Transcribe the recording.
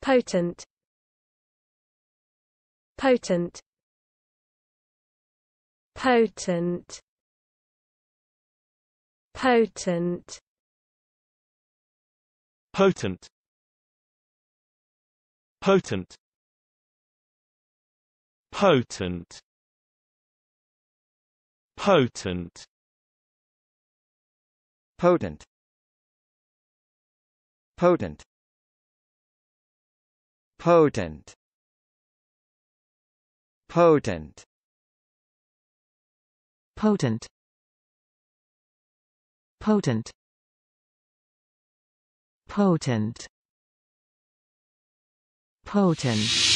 potent potent potent potent potent potent potent potent potent potent potent potent potent potent potent potent